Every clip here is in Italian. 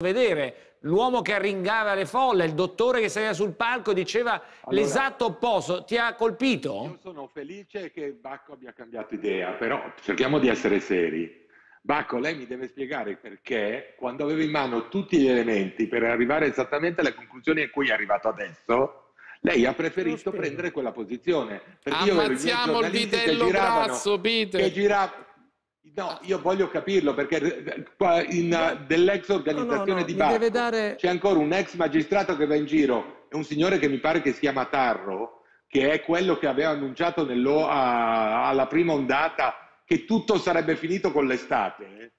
vedere l'uomo che arringava le folle, il dottore che saliva sul palco e diceva allora, l'esatto opposto, ti ha colpito? Io sono felice che Bacco abbia cambiato idea, però cerchiamo di essere seri. Bacco, lei mi deve spiegare perché quando aveva in mano tutti gli elementi per arrivare esattamente alle conclusioni a cui è arrivato adesso, lei ha preferito prendere quella posizione. Ammazziamo il vitello grasso, Peter! Che girava, No, io voglio capirlo perché eh, qua in, eh, dell'ex organizzazione no, no, di Bacco dare... c'è ancora un ex magistrato che va in giro è un signore che mi pare che si chiama Tarro, che è quello che aveva annunciato alla prima ondata che tutto sarebbe finito con l'estate. Eh.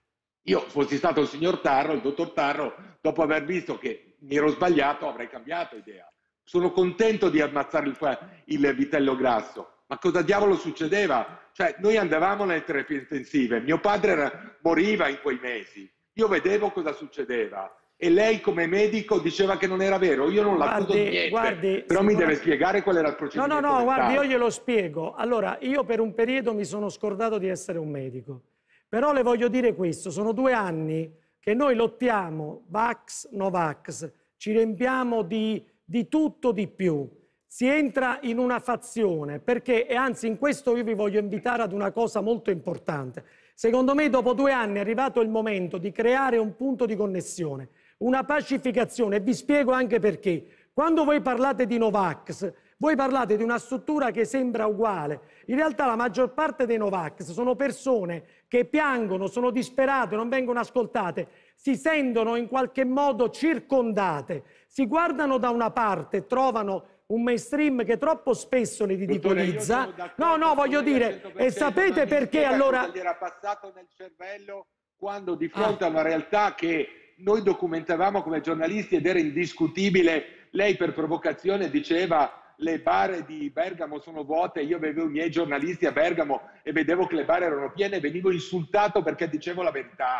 Io fossi stato il signor Tarro, il dottor Tarro, dopo aver visto che mi ero sbagliato avrei cambiato idea. Sono contento di ammazzare il, il vitello grasso, ma cosa diavolo succedeva? Cioè, noi andavamo nelle terapie intensive, mio padre era, moriva in quei mesi, io vedevo cosa succedeva e lei come medico diceva che non era vero, io non l'accuso di niente, guardi, però mi deve spiegare qual era il procedimento No, no, no, guardi, io glielo spiego. Allora, io per un periodo mi sono scordato di essere un medico, però le voglio dire questo, sono due anni che noi lottiamo, vax, no vax, ci riempiamo di, di tutto, di più, si entra in una fazione, perché, e anzi in questo io vi voglio invitare ad una cosa molto importante. Secondo me dopo due anni è arrivato il momento di creare un punto di connessione, una pacificazione e vi spiego anche perché. Quando voi parlate di Novax, voi parlate di una struttura che sembra uguale. In realtà la maggior parte dei Novax sono persone che piangono, sono disperate, non vengono ascoltate, si sentono in qualche modo circondate, si guardano da una parte, trovano un mainstream che troppo spesso ne ridicolizza. No, no, voglio dire, e sapete perché allora... Gli Era passato nel cervello quando di ah. fronte ah. a una realtà che noi documentavamo come giornalisti ed era indiscutibile, lei per provocazione diceva le bare di Bergamo sono vuote, io vedevo i miei giornalisti a Bergamo e vedevo che le bare erano piene e venivo insultato perché dicevo la verità.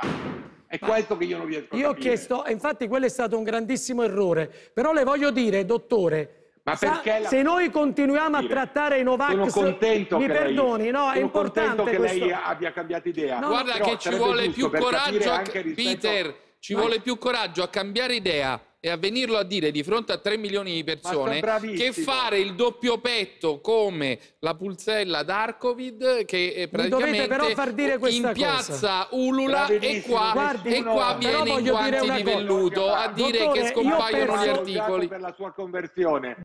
È Ma questo che io non riesco a capire. Io ho chiesto, infatti quello è stato un grandissimo errore, però le voglio dire, dottore, ma perché la... Se noi continuiamo a trattare i Novax, sono mi perdoni, lei, no? È importante che questo... lei abbia cambiato idea. No, Guarda che ci vuole più coraggio, a... Peter, ci vuole più coraggio a cambiare idea e a venirlo a dire di fronte a 3 milioni di persone che fare il doppio petto come la pulzella d'Arcovid che eh, praticamente però far dire in piazza cosa. ulula e qua, Guardi, e qua viene in guanti di velluto a dire Dottore, che scompaiono gli articoli per la sua conversione